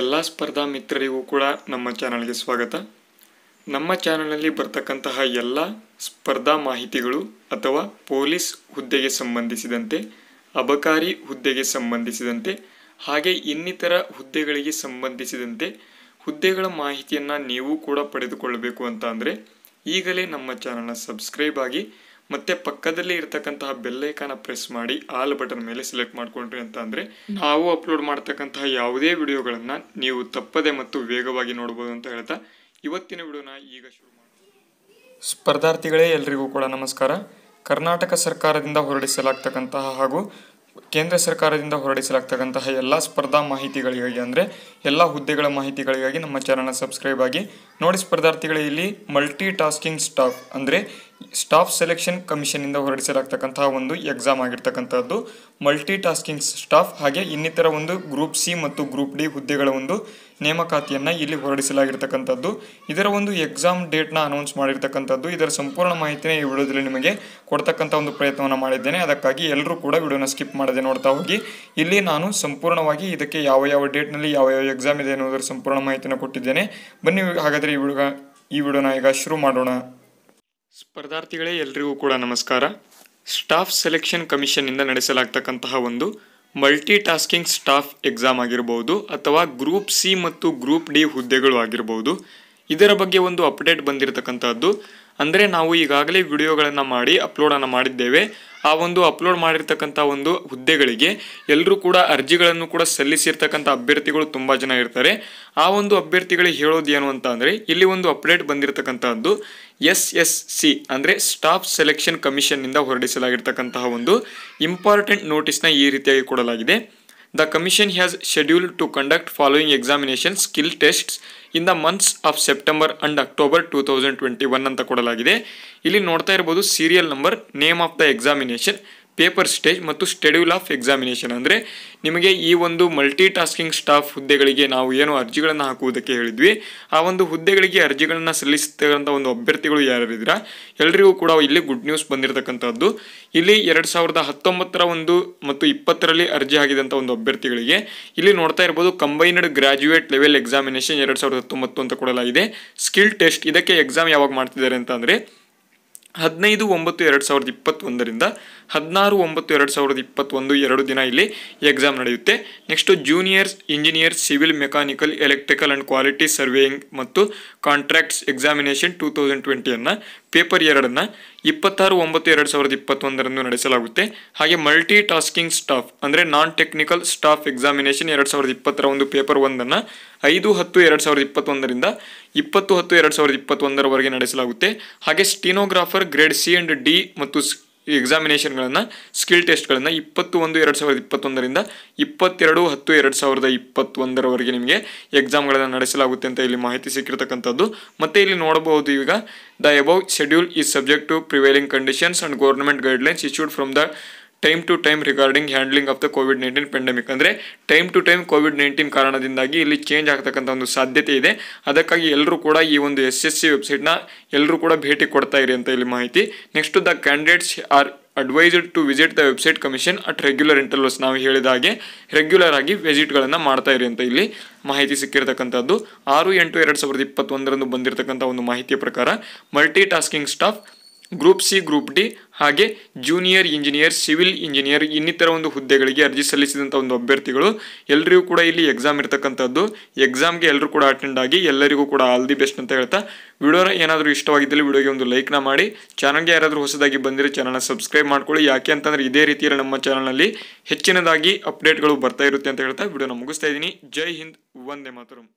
ಎಲ್ಲ ಸ್ಪರ್ಧಾ ಮಿತ್ರರಿಗೂ ಕೂಡ ನಮ್ಮ ಚಾನಲ್ಗೆ ಸ್ವಾಗತ ನಮ್ಮ ಚಾನಲಲ್ಲಿ ಬರ್ತಕ್ಕಂತಹ ಎಲ್ಲ ಸ್ಪರ್ಧಾ ಮಾಹಿತಿಗಳು ಅಥವಾ ಪೊಲೀಸ್ ಹುದ್ದೆಗೆ ಸಂಬಂಧಿಸಿದಂತೆ ಅಬಕಾರಿ ಹುದ್ದೆಗೆ ಸಂಬಂಧಿಸಿದಂತೆ ಹಾಗೆ ಇನ್ನಿತರ ಹುದ್ದೆಗಳಿಗೆ ಸಂಬಂಧಿಸಿದಂತೆ ಹುದ್ದೆಗಳ ಮಾಹಿತಿಯನ್ನು ನೀವು ಕೂಡ ಪಡೆದುಕೊಳ್ಳಬೇಕು ಅಂತ ಅಂದರೆ ಈಗಲೇ ನಮ್ಮ ಚಾನಲ್ನ ಸಬ್ಸ್ಕ್ರೈಬ್ ಆಗಿ ಮತ್ತೆ ಪಕ್ಕದಲ್ಲಿ ಇರತಕ್ಕಂತಹ ಬೆಲ್ಲೈಕಾನ ಪ್ರೆಸ್ ಮಾಡಿ ಆಲ್ ಬಟನ್ ಮೇಲೆ ಸೆಲೆಕ್ಟ್ ಮಾಡ್ಕೊಂಡ್ರಿ ಅಂತ ಅಂದ್ರೆ ನಾವು ಅಪ್ಲೋಡ್ ಮಾಡ್ತಕ್ಕಂತಹ ಯಾವುದೇ ವಿಡಿಯೋಗಳನ್ನ ನೀವು ತಪ್ಪದೆ ಮತ್ತು ವೇಗವಾಗಿ ನೋಡಬಹುದು ಅಂತ ಹೇಳ್ತಾ ಇವತ್ತಿನ ವಿಡಿಯೋನ ಈಗ ಶುರು ಸ್ಪರ್ಧಾರ್ಥಿಗಳೇ ಎಲ್ರಿಗೂ ಕೂಡ ನಮಸ್ಕಾರ ಕರ್ನಾಟಕ ಸರ್ಕಾರದಿಂದ ಹೊರಡಿಸಲಾಗ್ತಕ್ಕಂತಹ ಹಾಗೂ ಕೇಂದ್ರ ಸರ್ಕಾರದಿಂದ ಹೊರಡಿಸಲಾಗ್ತಕ್ಕಂತಹ ಎಲ್ಲ ಸ್ಪರ್ಧಾ ಮಾಹಿತಿಗಳಿಗಾಗಿ ಅಂದರೆ ಎಲ್ಲ ಹುದ್ದೆಗಳ ಮಾಹಿತಿಗಳಿಗಾಗಿ ನಮ್ಮ ಚಾನಲ್ನ ಸಬ್ಸ್ಕ್ರೈಬ್ ಆಗಿ ನೋಡಿ ಸ್ಪರ್ಧಾರ್ಥಿಗಳೇ ಇಲ್ಲಿ ಮಲ್ಟಿ ಟಾಸ್ಕಿಂಗ್ ಸ್ಟಾಫ್ ಅಂದರೆ ಸ್ಟಾಫ್ ಸೆಲೆಕ್ಷನ್ ಕಮಿಷನಿಂದ ಹೊರಡಿಸಲಾಗ್ತಕ್ಕಂತಹ ಒಂದು ಎಕ್ಸಾಮ್ ಆಗಿರ್ತಕ್ಕಂಥದ್ದು ಮಲ್ಟಿ ಟಾಸ್ಕಿಂಗ್ ಸ್ಟಾಫ್ ಹಾಗೆ ಇನ್ನಿತರ ಒಂದು ಗ್ರೂಪ್ ಸಿ ಮತ್ತು ಗ್ರೂಪ್ ಡಿ ಹುದ್ದೆಗಳ ಒಂದು ನೇಮಕಾತಿಯನ್ನು ಇಲ್ಲಿ ಹೊರಡಿಸಲಾಗಿರ್ತಕ್ಕಂಥದ್ದು ಇದರ ಒಂದು ಎಕ್ಸಾಮ್ ಡೇಟ್ನ ಅನೌನ್ಸ್ ಮಾಡಿರ್ತಕ್ಕಂಥದ್ದು ಇದರ ಸಂಪೂರ್ಣ ಮಾಹಿತಿನೇ ಈ ವಿಡಿಯೋದಲ್ಲಿ ನಿಮಗೆ ಕೊಡ್ತಕ್ಕಂಥ ಒಂದು ಪ್ರಯತ್ನವನ್ನು ಮಾಡಿದ್ದೇನೆ ಅದಕ್ಕಾಗಿ ಎಲ್ಲರೂ ಕೂಡ ವಿಡಿಯೋನ ಸ್ಕಿಪ್ ಮಾಡದೆ ನೋಡ್ತಾ ಹೋಗಿ ಇಲ್ಲಿ ನಾನು ಸಂಪೂರ್ಣವಾಗಿ ಇದಕ್ಕೆ ಯಾವ ಯಾವ ಡೇಟ್ನಲ್ಲಿ ಯಾವ ಯಾವ ಎಕ್ಸಾಮ್ ಇದೆ ಅನ್ನೋದರ ಸಂಪೂರ್ಣ ಮಾಹಿತಿನ ಕೊಟ್ಟಿದ್ದೇನೆ ಬನ್ನಿ ಹಾಗಾದರೆ ಈ ವಿಡಿಯೋ ಈ ವಿಡಿಯೋನ ಈಗ ಶುರು ಮಾಡೋಣ ಸ್ಪರ್ಧಾರ್ಥಿಗಳೇ ಎಲ್ರಿಗೂ ಕೂಡ ನಮಸ್ಕಾರ ಸ್ಟಾಫ್ ಸೆಲೆಕ್ಷನ್ ಕಮಿಷನ್ನಿಂದ ನಡೆಸಲಾಗ್ತಕ್ಕಂತಹ ಒಂದು ಮಲ್ಟಿ ಟಾಸ್ಕಿಂಗ್ ಸ್ಟಾಫ್ ಎಕ್ಸಾಮ್ ಆಗಿರಬಹುದು ಅಥವಾ ಗ್ರೂಪ್ ಸಿ ಮತ್ತು ಗ್ರೂಪ್ ಡಿ ಹುದ್ದೆಗಳು ಆಗಿರಬಹುದು ಇದರ ಬಗ್ಗೆ ಒಂದು ಅಪ್ಡೇಟ್ ಬಂದಿರತಕ್ಕಂಥದ್ದು ಅಂದರೆ ನಾವು ಈಗಾಗಲೇ ವಿಡಿಯೋಗಳನ್ನು ಮಾಡಿ ಅಪ್ಲೋಡನ್ನು ಮಾಡಿದ್ದೇವೆ ಆ ಒಂದು ಅಪ್ಲೋಡ್ ಮಾಡಿರ್ತಕ್ಕಂಥ ಒಂದು ಹುದ್ದೆಗಳಿಗೆ ಎಲ್ಲರೂ ಕೂಡ ಅರ್ಜಿಗಳನ್ನು ಕೂಡ ಸಲ್ಲಿಸಿರ್ತಕ್ಕಂಥ ಅಭ್ಯರ್ಥಿಗಳು ತುಂಬ ಜನ ಇರ್ತಾರೆ ಆ ಒಂದು ಅಭ್ಯರ್ಥಿಗಳಿಗೆ ಹೇಳೋದು ಏನು ಅಂತ ಅಂದರೆ ಇಲ್ಲಿ ಒಂದು ಅಪ್ಡೇಟ್ ಬಂದಿರತಕ್ಕಂಥದ್ದು ಎಸ್ ಎಸ್ ಸಿ ಅಂದರೆ ಸ್ಟಾಫ್ ಸೆಲೆಕ್ಷನ್ ಕಮಿಷನ್ನಿಂದ ಹೊರಡಿಸಲಾಗಿರ್ತಕ್ಕಂತಹ ಒಂದು ಇಂಪಾರ್ಟೆಂಟ್ ನೋಟಿಸ್ನ ಈ ರೀತಿಯಾಗಿ ಕೊಡಲಾಗಿದೆ the commission has scheduled to conduct following examination skill tests in the months of September and October two thousand twenty one ಅಂತ ಕೊಡಲಾಗಿದೆ ಇಲ್ಲಿ ನೋಡ್ತಾ ಇರಬಹುದು serial number name of the examination paper stage ಮತ್ತು ಸ್ಟೆಡ್ಯೂಲ್ ಆಫ್ ಎಕ್ಸಾಮಿನೇಷನ್ ಅಂದರೆ ನಿಮಗೆ ಈ ಒಂದು ಮಲ್ಟಿ ಟಾಸ್ಕಿಂಗ್ ಸ್ಟಾಫ್ ಹುದ್ದೆಗಳಿಗೆ ನಾವು ಏನು ಅರ್ಜಿಗಳನ್ನು ಹಾಕುವುದಕ್ಕೆ ಹೇಳಿದ್ವಿ ಆ ಒಂದು ಹುದ್ದೆಗಳಿಗೆ ಅರ್ಜಿಗಳನ್ನು ಸಲ್ಲಿಸ್ತಕ್ಕಂಥ ಒಂದು ಅಭ್ಯರ್ಥಿಗಳು ಯಾರಿದ್ದೀರಾ ಎಲ್ಲರಿಗೂ ಕೂಡ ಇಲ್ಲಿ ಗುಡ್ ನ್ಯೂಸ್ ಬಂದಿರತಕ್ಕಂಥದ್ದು ಇಲ್ಲಿ ಎರಡು ಸಾವಿರದ ಹತ್ತೊಂಬತ್ತರ ಒಂದು ಮತ್ತು ಇಪ್ಪತ್ತರಲ್ಲಿ ಅರ್ಜಿ ಆಗಿದಂಥ ಒಂದು ಅಭ್ಯರ್ಥಿಗಳಿಗೆ ಇಲ್ಲಿ ನೋಡ್ತಾ ಇರ್ಬೋದು ಕಂಬೈನ್ಡ್ ಗ್ರಾಜ್ಯುಯೇಟ್ ಲೆವೆಲ್ ಎಕ್ಸಾಮಿನೇಷನ್ ಎರಡು ಸಾವಿರದ ಹತ್ತೊಂಬತ್ತು ಅಂತ ಕೊಡಲಾಗಿದೆ ಸ್ಕಿಲ್ ಟೆಸ್ಟ್ ಇದಕ್ಕೆ ಎಕ್ಸಾಮ್ ಯಾವಾಗ ಮಾಡ್ತಿದ್ದಾರೆ ಅಂತ ಅಂದರೆ ಹದಿನೈದು ಒಂಬತ್ತು ಎರಡು ಸಾವಿರದ ಇಪ್ಪತ್ತೊಂದರಿಂದ ಹದಿನಾರು ಒಂಬತ್ತು ಎರಡು ಸಾವಿರದ ಇಪ್ಪತ್ತೊಂದು ಎರಡು ದಿನ ಇಲ್ಲಿ ಎಕ್ಸಾಮ್ ನಡೆಯುತ್ತೆ next juniors engineers civil mechanical electrical and quality surveying ಮತ್ತು ಕಾಂಟ್ರಾಕ್ಟ್ಸ್ ಎಕ್ಸಾಮಿನೇಷನ್ ಟೂ ತೌಸಂಡ್ ಟ್ವೆಂಟಿಯನ್ನು ಪೇಪರ್ ಎರಡನ್ನು ಇಪ್ಪತ್ತಾರು ಒಂಬತ್ತು ಎರಡು ಸಾವಿರದ ಇಪ್ಪತ್ತೊಂದರಂದು ನಡೆಸಲಾಗುತ್ತೆ ಹಾಗೆ ಮಲ್ಟಿ ಟಾಸ್ಕಿಂಗ್ ಸ್ಟಾಫ್ ಅಂದರೆ ನಾನ್ ಟೆಕ್ನಿಕಲ್ ಸ್ಟಾಫ್ ಎಕ್ಸಾಮಿನೇಷನ್ ಎರಡು ಸಾವಿರದ ಇಪ್ಪತ್ತರ ಒಂದು ಪೇಪರ್ ಒಂದನ್ನು ಐದು ಹತ್ತು ಎರಡು ಸಾವಿರದ ಇಪ್ಪತ್ತೊಂದರಿಂದ ಇಪ್ಪತ್ತು ಹತ್ತು ಎರಡು ಸಾವಿರದ ಇಪ್ಪತ್ತೊಂದರವರೆಗೆ ನಡೆಸಲಾಗುತ್ತೆ ಹಾಗೆ stenographer grade C and D ಮತ್ತು ಎಕ್ಸಾಮಿನೇಷನ್ಗಳನ್ನು ಸ್ಕಿಲ್ ಟೆಸ್ಟ್ಗಳನ್ನು ಇಪ್ಪತ್ತು ಒಂದು ಎರಡು ಸಾವಿರದ ಇಪ್ಪತ್ತೊಂದರಿಂದ ಇಪ್ಪತ್ತೆರಡು ಹತ್ತು ಎರಡು ಸಾವಿರದ ಇಪ್ಪತ್ತೊಂದರವರೆಗೆ ನಿಮಗೆ ಎಕ್ಸಾಮ್ಗಳನ್ನು ನಡೆಸಲಾಗುತ್ತೆ ಅಂತ ಇಲ್ಲಿ ಮಾಹಿತಿ ಸಿಕ್ಕಿರ್ತಕ್ಕಂಥದ್ದು ಮತ್ತು ಇಲ್ಲಿ ನೋಡಬಹುದು ಈಗ the above schedule is subject to prevailing conditions and government guidelines issued from the time to time regarding handling of the COVID nineteen pandemic ಅಂದರೆ time to time COVID nineteen ಕಾರಣದಿಂದಾಗಿ ಇಲ್ಲಿ ಚೇಂಜ್ ಆಗ್ತಕ್ಕಂಥ ಒಂದು ಸಾಧ್ಯತೆ ಇದೆ ಅದಕ್ಕಾಗಿ ಎಲ್ಲರೂ ಕೂಡ ಈ ಒಂದು ಎಸ್ ಎಸ್ ಸಿ ವೆಬ್ಸೈಟ್ನ ಎಲ್ಲರೂ ಕೂಡ ಭೇಟಿ ಕೊಡ್ತಾ ಇರಿ ಅಂತ ಇಲ್ಲಿ ಮಾಹಿತಿ next the candidates are advised to visit the website commission at regular intervals ನಾವು ಹೇಳಿದ ಹಾಗೆ ರೆಗ್ಯುಲರ್ ಆಗಿ ವಿಸಿಟ್ಗಳನ್ನು ಮಾಡ್ತಾ ಇರಿ ಅಂತ ಇಲ್ಲಿ ಮಾಹಿತಿ ಸಿಕ್ಕಿರತಕ್ಕಂಥದ್ದು ಆರು ಎಂಟು ಎರಡು ಸಾವಿರದ ಇಪ್ಪತ್ತೊಂದರಂದು ಬಂದಿರತಕ್ಕಂಥ ಒಂದು ಮಾಹಿತಿಯ ಪ್ರಕಾರ multi tasking staff group C group D ಹಾಗೆ ಜೂನಿಯರ್ ಇಂಜಿನಿಯರ್ ಸಿವಿಲ್ ಇಂಜಿನಿಯರ್ ಇನ್ನಿತರ ಒಂದು ಹುದ್ದೆಗಳಿಗೆ ಅರ್ಜಿ ಸಲ್ಲಿಸಿದಂಥ ಒಂದು ಅಭ್ಯರ್ಥಿಗಳು ಎಲ್ಲರಿಗೂ ಕೂಡ ಇಲ್ಲಿ ಎಕ್ಸಾಮ್ ಇರತಕ್ಕಂಥದ್ದು ಎಕ್ಸಾಮ್ಗೆ ಎಲ್ಲರೂ ಕೂಡ ಅಟೆಂಡ್ ಆಗಿ ಎಲ್ಲರಿಗೂ ಕೂಡ ಆಲ್ ದಿ ಬೆಸ್ಟ್ ಅಂತ ಹೇಳ್ತಾ ವಿಡಿಯೋನ ಏನಾದರೂ ಇಷ್ಟವಾಗಿದ್ದಲ್ಲಿ ವಿಡಿಯೋಗೆ ಒಂದು ಲೈಕ್ನ ಮಾಡಿ ಚಾನಲ್ಗೆ ಯಾರಾದರೂ ಹೊಸದಾಗಿ ಬಂದಿರೋ ಚಾನಲ್ನ ಸಬ್ಸ್ಕ್ರೈಬ್ ಮಾಡ್ಕೊಳ್ಳಿ ಯಾಕೆ ಅಂತಂದರೆ ಇದೇ ರೀತಿಯಲ್ಲಿ ನಮ್ಮ ಚಾನಲ್ನಲ್ಲಿ ಹೆಚ್ಚಿನದಾಗಿ ಅಪ್ಡೇಟ್ಗಳು ಬರ್ತಾ ಇರುತ್ತೆ ಅಂತ ಹೇಳ್ತಾ ವಿಡಿಯೋನ ಮುಗಿಸ್ತಾ ಇದ್ದೀನಿ ಜೈ ಹಿಂದ್ ವಂದೇ ಮಾತರಂ